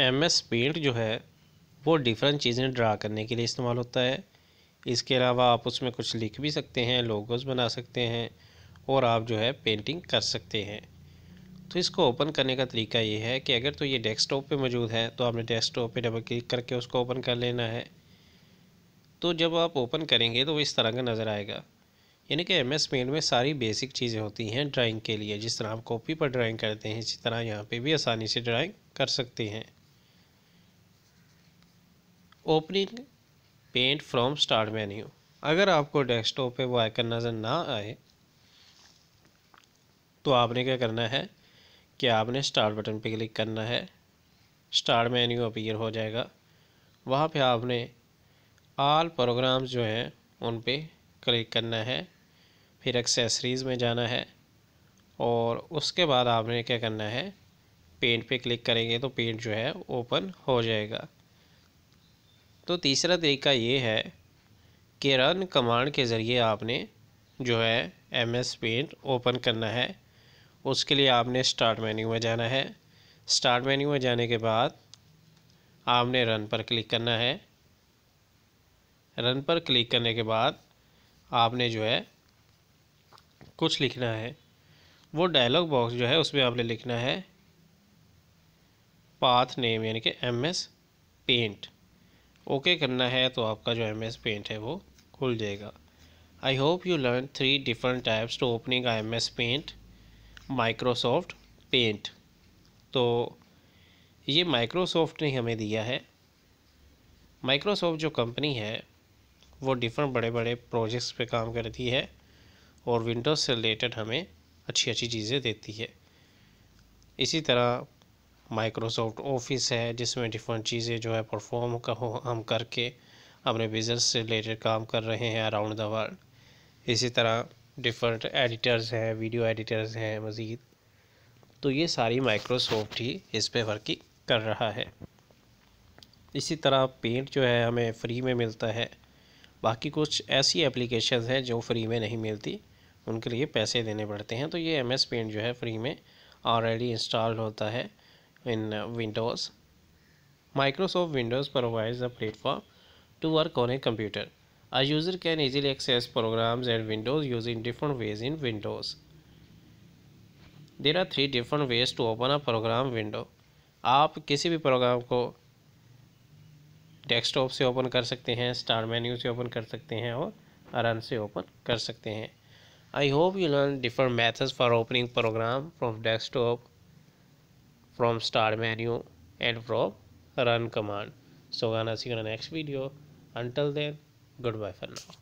M S paint जो है वो डिफरेंट चीज़ें ड्रा करने के लिए इस्तेमाल होता है इसके अलावा आप उसमें कुछ लिख भी सकते हैं लोगोस बना सकते हैं और आप जो है पेंटिंग कर सकते हैं तो इसको ओपन करने का तरीका ये है कि अगर तो ये डेस्कटॉप पे मौजूद है तो आपने डेस्कटॉप पे डबल क्लिक करके उसको ओपन कर लेना है तो जब आप ओपन करेंगे तो वो इस तरह का नज़र आएगा यानी कि एम एस पेंट में सारी बेसिक चीज़ें होती हैं ड्राइंग के लिए जिस तरह आप कॉपी पर ड्राइंग करते हैं इसी तरह यहाँ पर भी आसानी से ड्राइंग कर सकते हैं opening Paint from start menu अगर आपको डेस्कटॉप पे वो आइकन नज़र ना आए तो आपने क्या करना है कि आपने स्टार्ट बटन पे क्लिक करना है स्टार्ट मेन्यू अपीयर हो जाएगा वहाँ पे आपने आल प्रोग्राम्स जो हैं उन पे क्लिक करना है फिर एक्सेसरीज़ में जाना है और उसके बाद आपने क्या करना है पेंट पे क्लिक करेंगे तो पेंट जो है ओपन हो जाएगा तो तीसरा तरीका ये है कि रन कमांड के ज़रिए आपने जो है एम एस पेंट ओपन करना है उसके लिए आपने स्टार्ट मेन्यू में जाना है स्टार्ट मेन्यू में जाने के बाद आपने रन पर क्लिक करना है रन पर क्लिक करने के बाद आपने जो है कुछ लिखना है वो डायलॉग बॉक्स जो है उसमें आपने लिखना है पाथ नेम यानी कि एम एस पेंट ओके करना है तो आपका जो एम एस पेंट है वो खुल जाएगा I hope you learn three different types to opening I M S Paint Microsoft Paint तो ये माइक्रोसॉफ्ट ने हमें दिया है माइक्रोसॉफ्ट जो कंपनी है वो डिफरेंट बड़े बड़े प्रोजेक्ट्स पे काम करती है और विंडोज़ से रिलेटेड हमें अच्छी अच्छी चीज़ें देती है इसी तरह माइक्रोसॉफ्ट ऑफिस है जिसमें डिफरेंट चीज़ें जो है परफॉर्म का हम करके अपने बिज़नेस से रिलेटेड काम कर रहे हैं अराउंड द वर्ल्ड इसी तरह डिफरेंट एडिटर्स हैं वीडियो एडिटर्स हैं मज़ीद तो ये सारी माइक्रोसॉफ्ट ही इस पर वर्किंग कर रहा है इसी तरह पेंट जो है हमें फ्री में मिलता है बाकी कुछ ऐसी एप्लीकेशन हैं जो फ्री में नहीं मिलती उनके लिए पैसे देने पड़ते हैं तो ये एम एस पेंट जो है फ्री में ऑलरेडी इंस्टॉल होता है in uh, Windows. Microsoft Windows provides a platform to work on a computer. A user can easily access programs and windows using different ways in Windows. There are three different ways to open a program window. आप किसी भी programme को desktop से open कर सकते हैं star menu से open कर सकते हैं और आराम से ओपन कर सकते हैं I hope you learn different methods for opening program from desktop from start menu and from run command so gonna see you in the next video until then goodbye for now